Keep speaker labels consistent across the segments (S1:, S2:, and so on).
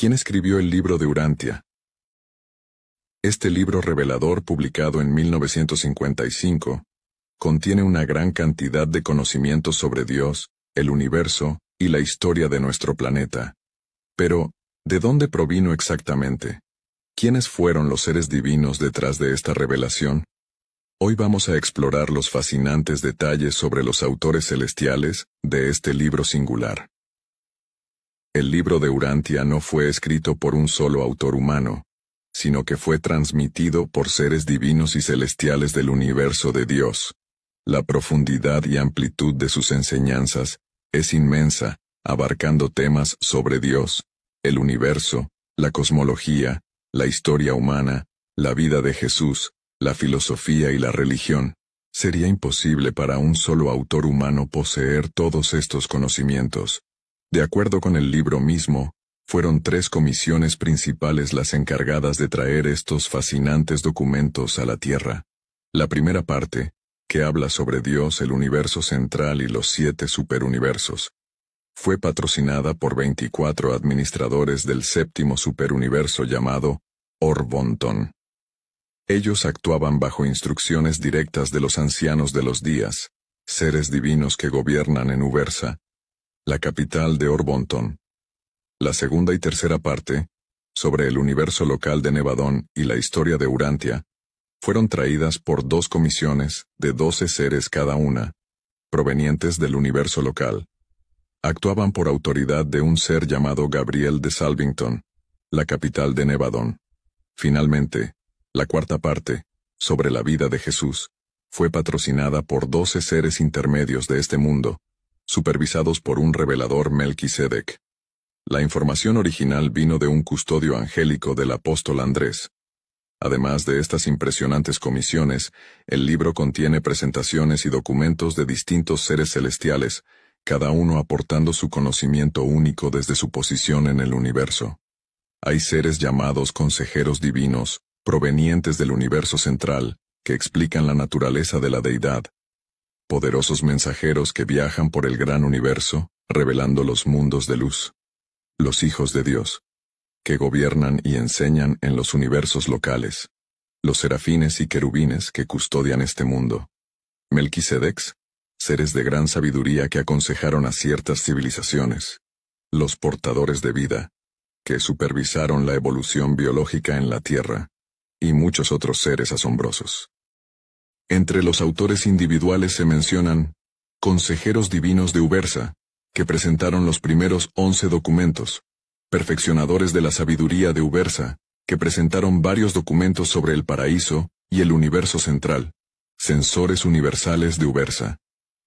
S1: ¿Quién escribió el libro de Urantia? Este libro revelador, publicado en 1955, contiene una gran cantidad de conocimientos sobre Dios, el universo y la historia de nuestro planeta. Pero, ¿de dónde provino exactamente? ¿Quiénes fueron los seres divinos detrás de esta revelación? Hoy vamos a explorar los fascinantes detalles sobre los autores celestiales de este libro singular. El libro de Urantia no fue escrito por un solo autor humano, sino que fue transmitido por seres divinos y celestiales del universo de Dios. La profundidad y amplitud de sus enseñanzas es inmensa, abarcando temas sobre Dios, el universo, la cosmología, la historia humana, la vida de Jesús, la filosofía y la religión. Sería imposible para un solo autor humano poseer todos estos conocimientos, de acuerdo con el libro mismo, fueron tres comisiones principales las encargadas de traer estos fascinantes documentos a la Tierra. La primera parte, que habla sobre Dios, el universo central y los siete superuniversos, fue patrocinada por 24 administradores del séptimo superuniverso llamado Orbonton. Ellos actuaban bajo instrucciones directas de los ancianos de los días, seres divinos que gobiernan en Ubersa la capital de Orbonton. La segunda y tercera parte, sobre el universo local de Nevadón y la historia de Urantia, fueron traídas por dos comisiones, de doce seres cada una, provenientes del universo local. Actuaban por autoridad de un ser llamado Gabriel de Salvington, la capital de Nevadón. Finalmente, la cuarta parte, sobre la vida de Jesús, fue patrocinada por doce seres intermedios de este mundo, supervisados por un revelador Melquisedec. La información original vino de un custodio angélico del apóstol Andrés. Además de estas impresionantes comisiones, el libro contiene presentaciones y documentos de distintos seres celestiales, cada uno aportando su conocimiento único desde su posición en el universo. Hay seres llamados consejeros divinos, provenientes del universo central, que explican la naturaleza de la deidad, poderosos mensajeros que viajan por el gran universo, revelando los mundos de luz. Los hijos de Dios, que gobiernan y enseñan en los universos locales. Los serafines y querubines que custodian este mundo. Melquisedex, seres de gran sabiduría que aconsejaron a ciertas civilizaciones. Los portadores de vida, que supervisaron la evolución biológica en la Tierra. Y muchos otros seres asombrosos. Entre los autores individuales se mencionan, consejeros divinos de Ubersa, que presentaron los primeros once documentos, perfeccionadores de la sabiduría de Ubersa, que presentaron varios documentos sobre el paraíso y el universo central, censores universales de Ubersa,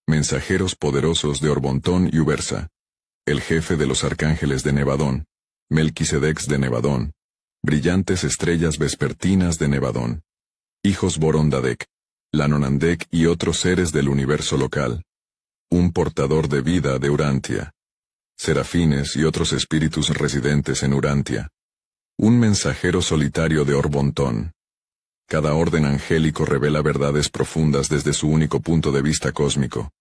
S1: mensajeros poderosos de Orbontón y Ubersa, el jefe de los arcángeles de Nevadón, Melquisedex de Nevadón, brillantes estrellas vespertinas de Nevadón, hijos Borondadec, la y otros seres del universo local. Un portador de vida de Urantia. Serafines y otros espíritus residentes en Urantia. Un mensajero solitario de Orbontón. Cada orden angélico revela verdades profundas desde su único punto de vista cósmico.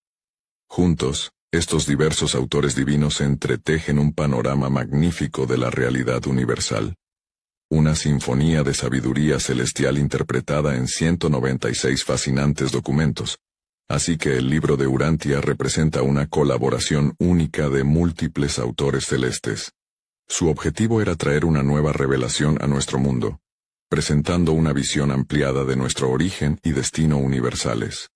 S1: Juntos, estos diversos autores divinos entretejen un panorama magnífico de la realidad universal una sinfonía de sabiduría celestial interpretada en 196 fascinantes documentos. Así que el libro de Urantia representa una colaboración única de múltiples autores celestes. Su objetivo era traer una nueva revelación a nuestro mundo, presentando una visión ampliada de nuestro origen y destino universales.